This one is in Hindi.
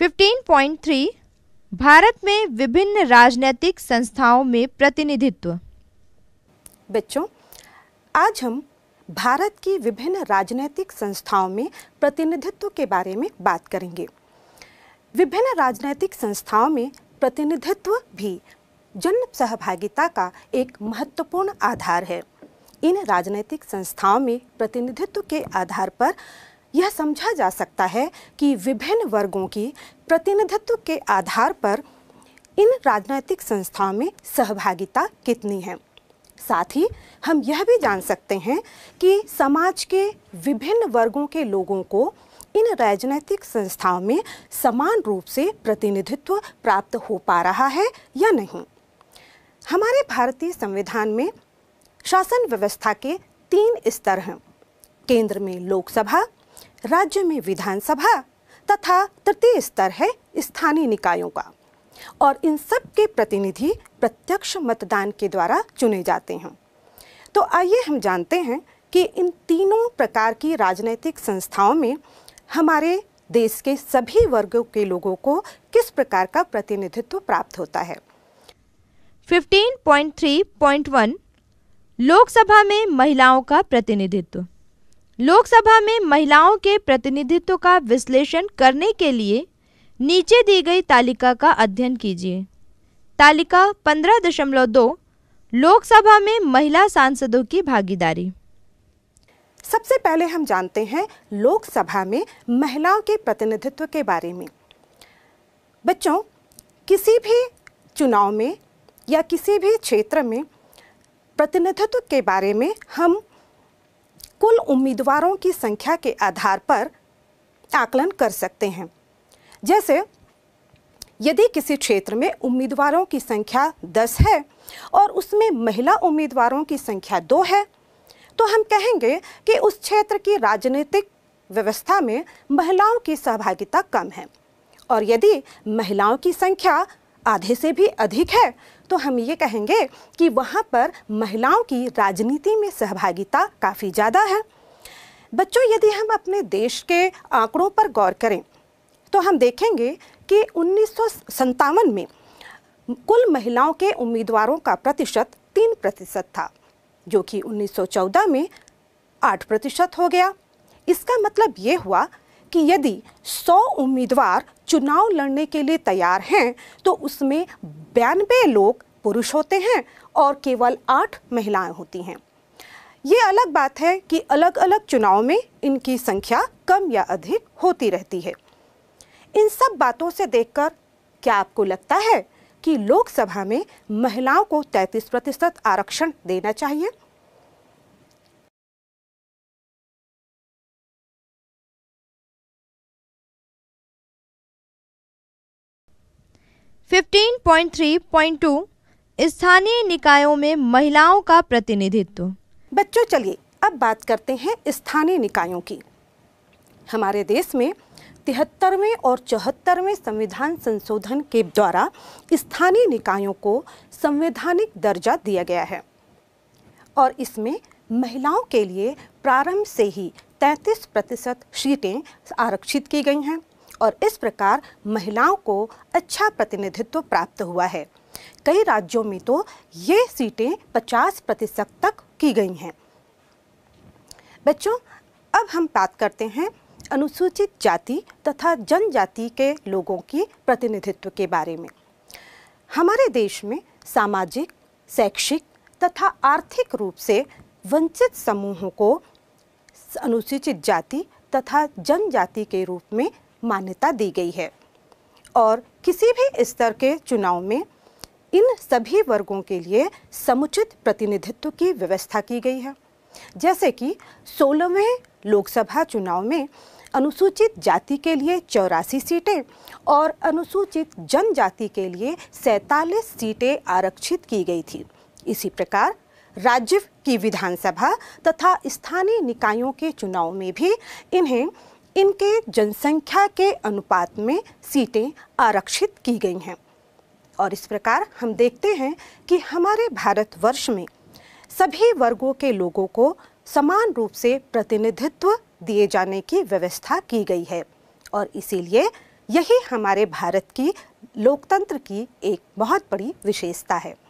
15.3 भारत में विभिन्न राजनीतिक संस्थाओं में प्रतिनिधित्व बच्चों आज हम भारत की विभिन्न राजनीतिक संस्थाओं में प्रतिनिधित्व के बारे में बात करेंगे विभिन्न राजनीतिक संस्थाओं में प्रतिनिधित्व भी जन सहभागिता का एक महत्वपूर्ण आधार है इन राजनीतिक संस्थाओं में प्रतिनिधित्व के आधार पर यह समझा जा सकता है कि विभिन्न वर्गों की प्रतिनिधित्व के आधार पर इन राजनीतिक संस्थाओं में सहभागिता कितनी है साथ ही हम यह भी जान सकते हैं कि समाज के विभिन्न वर्गों के लोगों को इन राजनीतिक संस्थाओं में समान रूप से प्रतिनिधित्व प्राप्त हो पा रहा है या नहीं हमारे भारतीय संविधान में शासन व्यवस्था के तीन स्तर हैं केंद्र में लोकसभा राज्य में विधानसभा तथा तृतीय स्तर है स्थानीय निकायों का और इन सब के प्रतिनिधि प्रत्यक्ष मतदान के द्वारा चुने जाते हैं तो आइए हम जानते हैं कि इन तीनों प्रकार की राजनीतिक संस्थाओं में हमारे देश के सभी वर्गों के लोगों को किस प्रकार का प्रतिनिधित्व प्राप्त होता है 15.3.1 लोकसभा में महिलाओं का प्रतिनिधित्व लोकसभा में महिलाओं के प्रतिनिधित्व का विश्लेषण करने के लिए नीचे दी गई तालिका का अध्ययन कीजिए तालिका 15.2 लोकसभा में महिला सांसदों की भागीदारी सबसे पहले हम जानते हैं लोकसभा में महिलाओं के प्रतिनिधित्व के बारे में बच्चों किसी भी चुनाव में या किसी भी क्षेत्र में प्रतिनिधित्व के बारे में हम कुल उम्मीदवारों की संख्या के आधार पर आकलन कर सकते हैं जैसे यदि किसी क्षेत्र में उम्मीदवारों की संख्या 10 है और उसमें महिला उम्मीदवारों की संख्या 2 है तो हम कहेंगे कि उस क्षेत्र की राजनीतिक व्यवस्था में महिलाओं की सहभागिता कम है और यदि महिलाओं की संख्या आधे से भी अधिक है तो हम ये कहेंगे कि वहाँ पर महिलाओं की राजनीति में सहभागिता काफ़ी ज़्यादा है बच्चों यदि हम अपने देश के आंकड़ों पर गौर करें तो हम देखेंगे कि उन्नीस में कुल महिलाओं के उम्मीदवारों का प्रतिशत तीन प्रतिशत था जो कि 1914 में आठ प्रतिशत हो गया इसका मतलब ये हुआ कि यदि 100 उम्मीदवार चुनाव लड़ने के लिए तैयार हैं तो उसमें बयानबे लोग पुरुष होते हैं और केवल आठ महिलाएं होती हैं ये अलग बात है कि अलग अलग चुनाव में इनकी संख्या कम या अधिक होती रहती है इन सब बातों से देखकर क्या आपको लगता है कि लोकसभा में महिलाओं को 33 प्रतिशत आरक्षण देना चाहिए 15.3.2 स्थानीय निकायों में महिलाओं का प्रतिनिधित्व बच्चों चलिए अब बात करते हैं स्थानीय निकायों की हमारे देश में तिहत्तरवें और चौहत्तरवें संविधान संशोधन के द्वारा स्थानीय निकायों को संवैधानिक दर्जा दिया गया है और इसमें महिलाओं के लिए प्रारंभ से ही 33 प्रतिशत सीटें आरक्षित की गई हैं और इस प्रकार महिलाओं को अच्छा प्रतिनिधित्व प्राप्त हुआ है कई राज्यों में तो ये सीटें 50 प्रतिशत तक की गई हैं बच्चों अब हम बात करते हैं अनुसूचित जाति तथा जनजाति के लोगों की प्रतिनिधित्व के बारे में हमारे देश में सामाजिक शैक्षिक तथा आर्थिक रूप से वंचित समूहों को अनुसूचित जाति तथा जनजाति के रूप में मान्यता दी गई है और किसी भी स्तर के चुनाव में इन सभी वर्गों के लिए समुचित प्रतिनिधित्व की व्यवस्था की गई है जैसे कि सोलहवें लोकसभा चुनाव में अनुसूचित जाति के लिए चौरासी सीटें और अनुसूचित जनजाति के लिए सैतालीस सीटें आरक्षित की गई थी इसी प्रकार राज्य की विधानसभा तथा स्थानीय निकायों के चुनाव में भी इन्हें इनके जनसंख्या के अनुपात में सीटें आरक्षित की गई हैं और इस प्रकार हम देखते हैं कि हमारे भारतवर्ष में सभी वर्गों के लोगों को समान रूप से प्रतिनिधित्व दिए जाने की व्यवस्था की गई है और इसीलिए यही हमारे भारत की लोकतंत्र की एक बहुत बड़ी विशेषता है